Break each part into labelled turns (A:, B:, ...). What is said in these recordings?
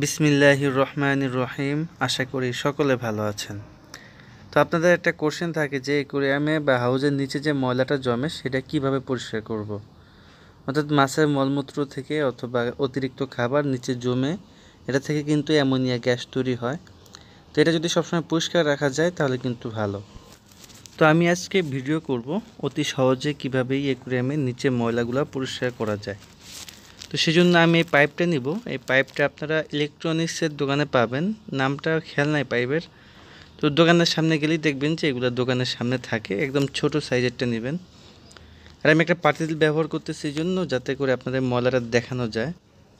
A: বিসমিল্লাহির রহমানির রহিম আশা করি সকলে ভালো আছেন তো আপনাদের একটা কোশ্চেন থাকে যে একুরিয়ামে বা হাউজের নিচে যে ময়লাটা জমে সেটা কিভাবে পরিষ্কার করব। অর্থাৎ মাছের মলমূত্র থেকে অথবা অতিরিক্ত খাবার নিচে জমে এটা থেকে কিন্তু অ্যামোনিয়া গ্যাস তৈরি হয় তো এটা যদি সবসময় পরিষ্কার রাখা যায় তাহলে কিন্তু ভালো তো আমি আজকে ভিডিও করব অতি সহজে কীভাবে এই নিচে ময়লাগুলো পরিষ্কার করা যায় তো সেজন্য আমি এই পাইপটা নিব এই পাইপটা আপনারা ইলেকট্রনিক্সের দোকানে পাবেন নামটা খেয়াল নাই পাইপের তো দোকানের সামনে গেলেই দেখবেন যে এগুলো দোকানের সামনে থাকে একদম ছোট সাইজেরটা নেবেন আর আমি একটা পাতিল ব্যবহার করতেছি জন্য যাতে করে আপনাদের ময়লাটা দেখানো যায়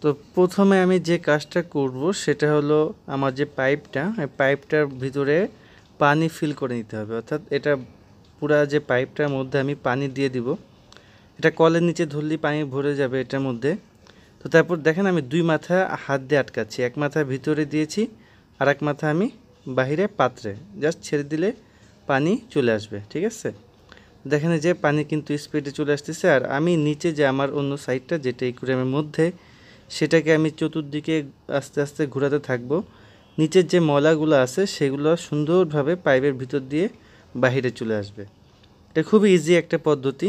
A: তো প্রথমে আমি যে কাজটা করব সেটা হলো আমার যে পাইপটা এই পাইপটার ভিতরে পানি ফিল করে নিতে হবে অর্থাৎ এটা পুরা যে পাইপটার মধ্যে আমি পানি দিয়ে দিব এটা কলের নিচে ধরলেই পানি ভরে যাবে এটার মধ্যে তো তারপর দেখেন আমি দুই মাথা হাত দিয়ে আটকাচ্ছি এক মাথা ভিতরে দিয়েছি আর এক মাথা আমি বাহিরে পাত্রে জাস্ট ছেড়ে দিলে পানি চলে আসবে ঠিক আছে দেখেন যে পানি কিন্তু স্পিডে চলে আসতেছে আর আমি নিচে যে আমার অন্য সাইডটা যেটা ইকুরিয়ামের মধ্যে সেটাকে আমি চতুর্দিকে আস্তে আস্তে ঘোরাতে থাকবো নিচের যে মলাগুলো আছে সেগুলো সুন্দরভাবে পাইপের ভিতর দিয়ে বাহিরে চলে আসবে এটা খুবই ইজি একটা পদ্ধতি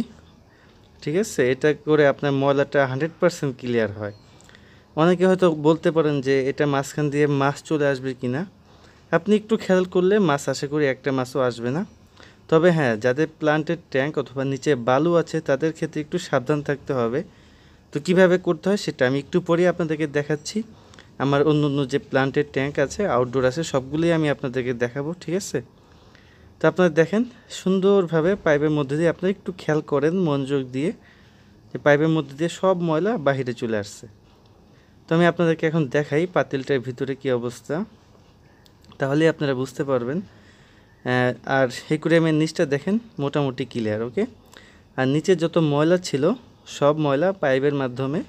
A: ঠিক আছে এটা করে আপনার ময়লাটা হান্ড্রেড পারসেন্ট ক্লিয়ার হয় অনেকে হয়তো বলতে পারেন যে এটা মাঝখান দিয়ে মাছ চলে আসবে কি না আপনি একটু খেয়াল করলে মাছ আশা করি একটা মাছও আসবে না তবে হ্যাঁ যাদের প্লান্টের ট্যাঙ্ক অথবা নিচে বালু আছে তাদের ক্ষেত্রে একটু সাবধান থাকতে হবে তো কিভাবে করতে হয় সেটা আমি একটু পরে আপনাদেরকে দেখাচ্ছি আমার অন্য অন্য যে প্লান্টের ট্যাঙ্ক আছে আউটডোর আছে সবগুলোই আমি আপনাদেরকে দেখাবো ঠিক আছে তো আপনারা দেখেন সুন্দরভাবে পাইপের মধ্যে দিয়ে আপনারা একটু খেয়াল করেন মনোযোগ দিয়ে যে পাইপের মধ্যে দিয়ে সব ময়লা বাহিরে চলে আসছে তো আমি আপনাদেরকে এখন দেখাই পাতিলটার ভিতরে কি অবস্থা তাহলে আপনারা বুঝতে পারবেন আর হেকুরিয়ামের নিচটা দেখেন মোটামুটি ক্লিয়ার ওকে আর নিচে যত ময়লা ছিল সব ময়লা পাইপের মাধ্যমে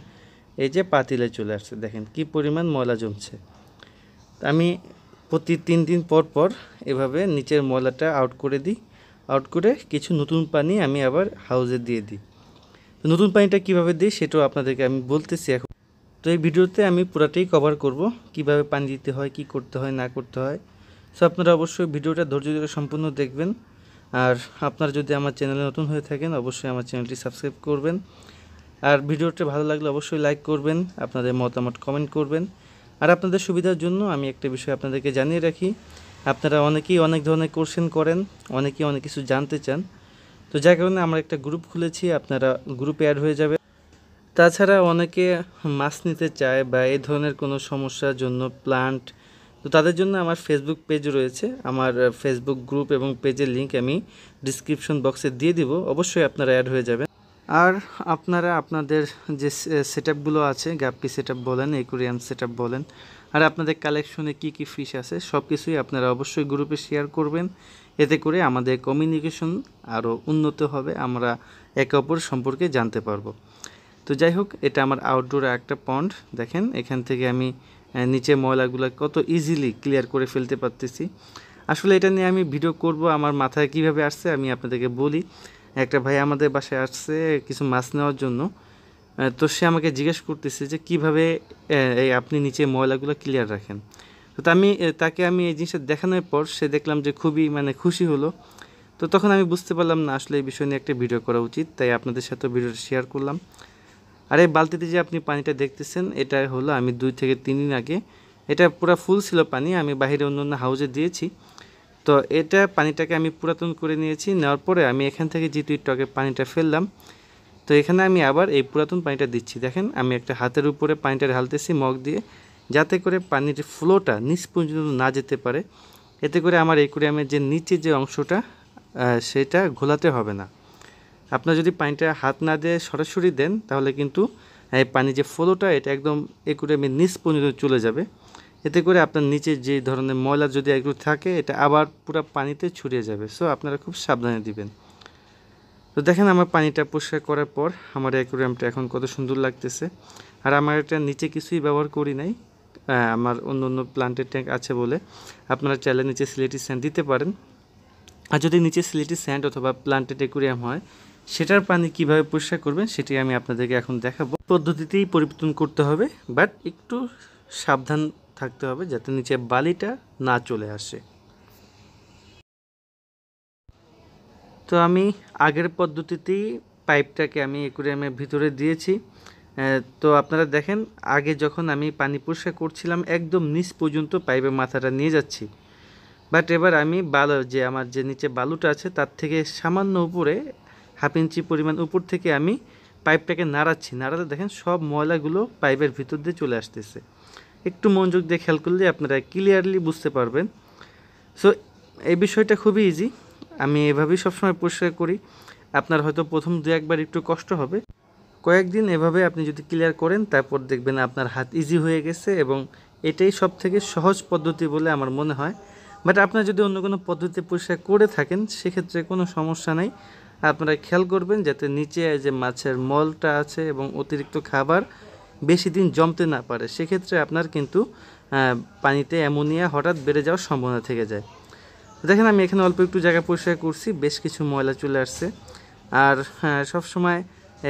A: এই যে পাতিলে চলে আসছে দেখেন কি পরিমাণ ময়লা জমছে আমি প্রতি তিন দিন পর পর এভাবে নিচের ময়লাটা আউট করে দিই আউট করে কিছু নতুন পানি আমি আবার হাউজে দিয়ে দিই তো নতুন পানিটা কিভাবে দিই সেটাও আপনাদেরকে আমি বলতেছি এখন তো এই ভিডিওতে আমি পুরাটাই কভার করব কিভাবে পানি দিতে হয় কি করতে হয় না করতে হয় সো আপনারা অবশ্যই ভিডিওটা ধৈর্য ধরে সম্পূর্ণ দেখবেন আর আপনারা যদি আমার চ্যানেলে নতুন হয়ে থাকেন অবশ্যই আমার চ্যানেলটি সাবস্ক্রাইব করবেন আর ভিডিওটা ভালো লাগলে অবশ্যই লাইক করবেন আপনাদের মতামত কমেন্ট করবেন আর আপনাদের সুবিধার জন্য আমি একটা বিষয় আপনাদেরকে জানিয়ে রাখি আপনারা অনেকেই অনেক ধরনের কোশ্চেন করেন অনেকেই অনেক কিছু জানতে চান তো যার কারণে আমরা একটা গ্রুপ খুলেছি আপনারা গ্রুপে অ্যাড হয়ে যাবে তাছাড়া অনেকে মাছ নিতে চায় বা এই ধরনের কোনো সমস্যার জন্য প্লান্ট তো তাদের জন্য আমার ফেসবুক পেজ রয়েছে আমার ফেসবুক গ্রুপ এবং পেজের লিঙ্ক আমি ডিসক্রিপশন বক্সে দিয়ে দিব অবশ্যই আপনারা অ্যাড হয়ে যাবেন আর আপনারা আপনাদের যে সেট আছে গ্যাপি সেট বলেন একুরিয়াম সেট বলেন আর আপনাদের কালেকশনে কি কি ফিশ আছে সব কিছুই আপনারা অবশ্যই গ্রুপে শেয়ার করবেন এতে করে আমাদের কমিউনিকেশন আরও উন্নত হবে আমরা একে অপর সম্পর্কে জানতে পারবো তো যাই হোক এটা আমার আউটডোর একটা পন্ড দেখেন এখান থেকে আমি নিচে ময়লাগুলো কত ইজিলি ক্লিয়ার করে ফেলতে পারতেছি আসলে এটা নিয়ে আমি ভিডিও করব আমার মাথায় কিভাবে আসছে আমি আপনাদেরকে বলি একটা ভাই আমাদের বাসায় আসছে কিছু মাছ নেওয়ার জন্য তো সে আমাকে জিজ্ঞেস করতেছে যে কিভাবে এই আপনি নিচে ময়লাগুলো ক্লিয়ার রাখেন তো আমি তাকে আমি এই জিনিসটা দেখানোর পর সে দেখলাম যে খুবই মানে খুশি হলো তো তখন আমি বুঝতে পারলাম না আসলে এই বিষয় নিয়ে একটা ভিডিও করা উচিত তাই আপনাদের সাথে ভিডিওটা শেয়ার করলাম আর এই বালতিতে যে আপনি পানিটা দেখতেছেন এটা হলো আমি দুই থেকে তিন দিন আগে এটা পুরো ফুল ছিল পানি আমি বাহিরে অন্য অন্য হাউজে দিয়েছি তো এটা পানিটাকে আমি পুরাতন করে নিয়েছি নেওয়ার পরে আমি এখান থেকে যে দুই টকের পানিটা ফেললাম তো এখানে আমি আবার এই পুরাতন পানিটা দিচ্ছি দেখেন আমি একটা হাতের উপরে পানিটা ঢালতেছি মগ দিয়ে যাতে করে পানির ফ্লোটা নিচ পর্যন্ত না যেতে পারে এতে করে আমার একুরিয়ামের যে নিচে যে অংশটা সেটা ঘোলাতে হবে না আপনার যদি পানিটা হাত না দিয়ে সরাসরি দেন তাহলে কিন্তু এই পানি যে ফ্লোটা এটা একদম একুরিয়ামের নিচ পর্যন্ত চলে যাবে এতে করে আপনার নিচে যে ধরনের ময়লা যদি একটু থাকে এটা আবার পুরো পানিতে ছড়িয়ে যাবে সো আপনারা খুব সাবধানে দিবেন তো দেখেন আমার পানিটা পরিষ্কার করার পর আমার অ্যাকোরিয়ামটা এখন কত সুন্দর লাগতেছে আর আমার এটা নিচে কিছুই ব্যবহার করি নাই আমার অন্য অন্য প্লান্টের ট্যাঙ্ক আছে বলে আপনারা চাইলে নিচে সিলেটি স্যান্ড দিতে পারেন আর যদি নিচে সিলেটি স্যান্ড অথবা প্লান্টেড অ্যাকুরিয়াম হয় সেটার পানি কিভাবে পরিষ্কার করবেন সেটি আমি আপনাদেরকে এখন দেখাবো পদ্ধতিতেই পরিবর্তন করতে হবে বাট একটু সাবধান থাকতে হবে যাতে নিচে বালিটা না চলে আসে তো আমি আগের পদ্ধতিতেই পাইপটাকে আমি অ্যাকুরিয়ামের ভিতরে দিয়েছি তো আপনারা দেখেন আগে যখন আমি পানি পরিষ্কার করছিলাম একদম নিচ পর্যন্ত পাইপের মাথাটা নিয়ে যাচ্ছি বাট এবার আমি বালো যে আমার যে নিচে বালুটা আছে তার থেকে সামান্য উপরে হাফ ইঞ্চি পরিমাণ উপর থেকে আমি পাইপটাকে নাড়াচ্ছি নাড়াতে দেখেন সব ময়লাগুলো পাইপের ভিতর দিয়ে চলে আসতেছে একটু মনোযোগ দিয়ে খেয়াল করলে আপনারা ক্লিয়ারলি বুঝতে পারবেন সো এই বিষয়টা খুবই ইজি আমি এভাবেই সবসময় পরিষ্কার করি আপনার হয়তো প্রথম দু একবার একটু কষ্ট হবে কয়েকদিন এভাবে আপনি যদি ক্লিয়ার করেন তারপর দেখবেন আপনার হাত ইজি হয়ে গেছে এবং এটাই সব থেকে সহজ পদ্ধতি বলে আমার মনে হয় বাট আপনার যদি অন্য কোনো পদ্ধতি পরিষ্কার করে থাকেন সেক্ষেত্রে কোনো সমস্যা নেই আপনারা খেয়াল করবেন যাতে নিচে যে মাছের মলটা আছে এবং অতিরিক্ত খাবার বেশি দিন জমতে না পারে সেক্ষেত্রে আপনার কিন্তু পানিতে অ্যামোনিয়া হঠাৎ বেড়ে যাওয়ার সম্ভাবনা থেকে যায় দেখেন আমি এখানে অল্প একটু জায়গা পরিষ্কার করছি বেশ কিছু ময়লা চলে আসছে আর হ্যাঁ, সব সময়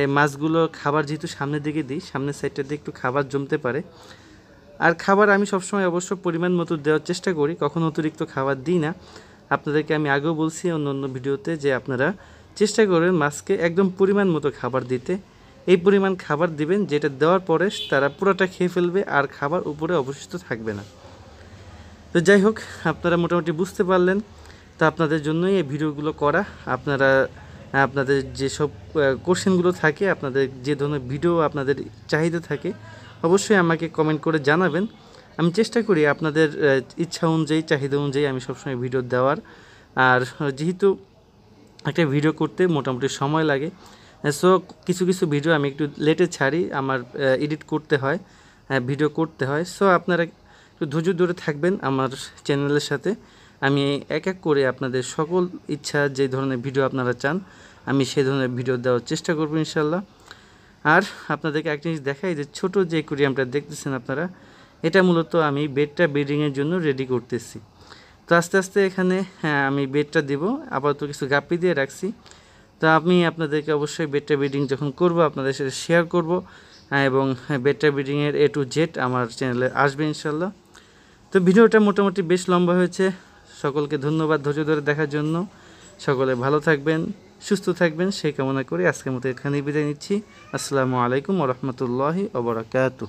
A: এই মাছগুলো খাবার যেহেতু সামনের দিকে দিই সামনের সাইডটা দিয়ে একটু খাবার জমতে পারে আর খাবার আমি সবসময় অবশ্য পরিমাণ মতো দেওয়ার চেষ্টা করি কখনো অতিরিক্ত খাবার দিই না আপনাদেরকে আমি আগেও বলছি অন্য অন্য ভিডিওতে যে আপনারা চেষ্টা করবেন মাছকে একদম পরিমাণ মতো খাবার দিতে এই পরিমাণ খাবার দিবেন যেটা দেওয়ার পরে তারা পুরোটা খেয়ে ফেলবে আর খাবার উপরে অবশিষ্ট থাকবে না তো যাই হোক আপনারা মোটামুটি বুঝতে পারলেন তো আপনাদের জন্যই এই ভিডিওগুলো করা আপনারা আপনাদের যেসব কোশ্চেনগুলো থাকে আপনাদের যে ধরনের ভিডিও আপনাদের চাহিদা থাকে অবশ্যই আমাকে কমেন্ট করে জানাবেন আমি চেষ্টা করি আপনাদের ইচ্ছা অনুযায়ী চাহিদা অনুযায়ী আমি সবসময় ভিডিও দেওয়ার আর যেহেতু একটা ভিডিও করতে মোটামুটি সময় লাগে সো কিছু কিছু ভিডিও আমি একটু লেটে ছাড়ি আমার এডিট করতে হয় ভিডিও হ্যাঁ, করতে হয় সো আপনারা একটু ধৈর্য ধরে থাকবেন আমার চ্যানেলের সাথে আমি এক এক করে আপনাদের সকল ইচ্ছা যে ধরনের ভিডিও আপনারা চান আমি সেই ধরনের ভিডিও দেওয়ার চেষ্টা করবো ইনশাল্লাহ আর আপনাদেরকে একটা জিনিস দেখাই যে ছোট যে অ্যাকুরিয়ামটা দেখতেছেন আপনারা এটা মূলত আমি বেডটা বিল্ডিংয়ের জন্য রেডি করতেছি তো আস্তে আস্তে এখানে হ্যাঁ আমি বেডটা দেব আপাতত কিছু গাপি দিয়ে রাখছি তো আমি আপনাদেরকে অবশ্যই বেটার ব্রিডিং যখন করব আপনাদের সাথে শেয়ার করব এবং বেটার ব্রিডিংয়ের এ টু জেড আমার চ্যানেলে আসবে ইনশাল্লাহ তো ভিডিওটা মোটামুটি বেশ লম্বা হয়েছে সকলকে ধন্যবাদ ধৈর্য ধরে দেখার জন্য সকলে ভালো থাকবেন সুস্থ থাকবেন সেই কামনা করে আজকের মতো এখানেই বিদায় নিচ্ছি আসসালামু আলাইকুম ওরহমতুল্লাহি ওবরাকাতু